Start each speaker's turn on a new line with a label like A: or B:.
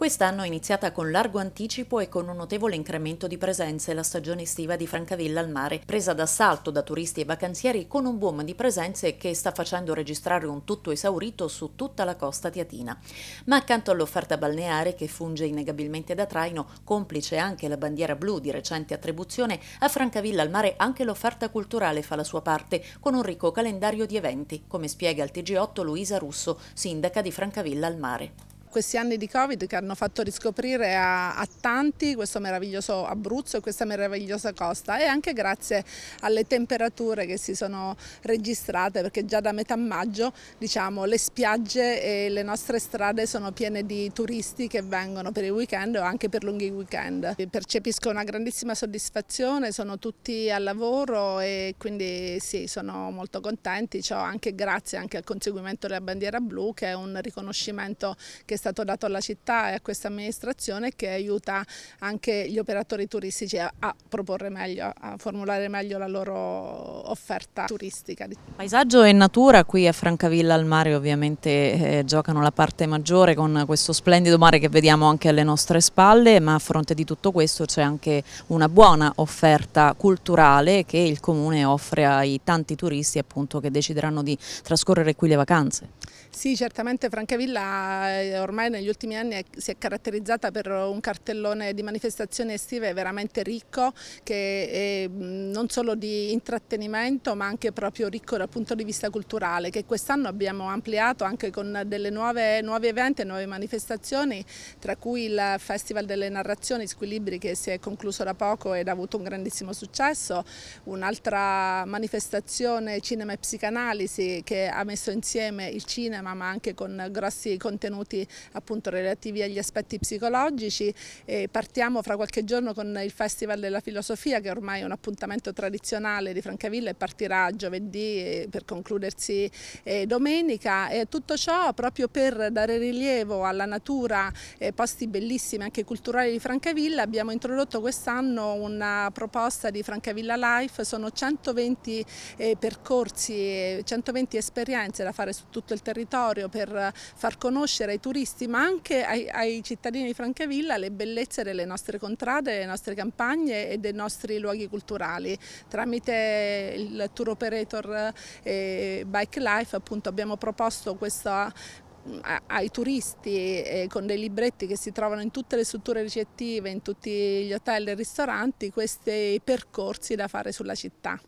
A: Quest'anno è iniziata con largo anticipo e con un notevole incremento di presenze la stagione estiva di Francavilla al mare, presa d'assalto da turisti e vacanzieri con un boom di presenze che sta facendo registrare un tutto esaurito su tutta la costa tiatina. Ma accanto all'offerta balneare che funge innegabilmente da traino, complice anche la bandiera blu di recente attribuzione, a Francavilla al mare anche l'offerta culturale fa la sua parte con un ricco calendario di eventi, come spiega al TG8 Luisa Russo, sindaca di Francavilla al mare
B: questi anni di Covid che hanno fatto riscoprire a, a tanti questo meraviglioso Abruzzo e questa meravigliosa costa e anche grazie alle temperature che si sono registrate perché già da metà maggio diciamo, le spiagge e le nostre strade sono piene di turisti che vengono per il weekend o anche per lunghi weekend. Percepisco una grandissima soddisfazione, sono tutti al lavoro e quindi sì, sono molto contenti, ciò anche grazie anche al conseguimento della bandiera blu che è un riconoscimento che stato dato alla città e a questa amministrazione che aiuta anche gli operatori turistici a, a proporre meglio, a formulare meglio la loro offerta turistica.
A: Paesaggio e natura qui a Francavilla al mare ovviamente eh, giocano la parte maggiore con questo splendido mare che vediamo anche alle nostre spalle, ma a fronte di tutto questo c'è anche una buona offerta culturale che il comune offre ai tanti turisti appunto che decideranno di trascorrere qui le vacanze.
B: Sì, certamente Francavilla eh, ormai negli ultimi anni è, si è caratterizzata per un cartellone di manifestazioni estive veramente ricco, che è, mm, non solo di intrattenimento ma anche proprio ricco dal punto di vista culturale, che quest'anno abbiamo ampliato anche con delle nuove, nuovi eventi, nuove manifestazioni, tra cui il Festival delle Narrazioni Squilibri che si è concluso da poco ed ha avuto un grandissimo successo, un'altra manifestazione Cinema e Psicanalisi che ha messo insieme il cinema ma anche con grossi contenuti appunto relativi agli aspetti psicologici. E partiamo fra qualche giorno con il Festival della Filosofia che ormai è un appuntamento tradizionale di Francavilla e partirà giovedì per concludersi eh, domenica e tutto ciò proprio per dare rilievo alla natura, eh, posti bellissimi anche culturali di Francavilla, abbiamo introdotto quest'anno una proposta di Francavilla Life, sono 120 eh, percorsi, 120 esperienze da fare su tutto il territorio per far conoscere ai turisti turisti ma anche ai, ai cittadini di Francavilla le bellezze delle nostre contrade, delle nostre campagne e dei nostri luoghi culturali. Tramite il tour operator eh, Bike Life appunto abbiamo proposto questa, ai turisti eh, con dei libretti che si trovano in tutte le strutture ricettive, in tutti gli hotel e ristoranti, questi percorsi da fare sulla città.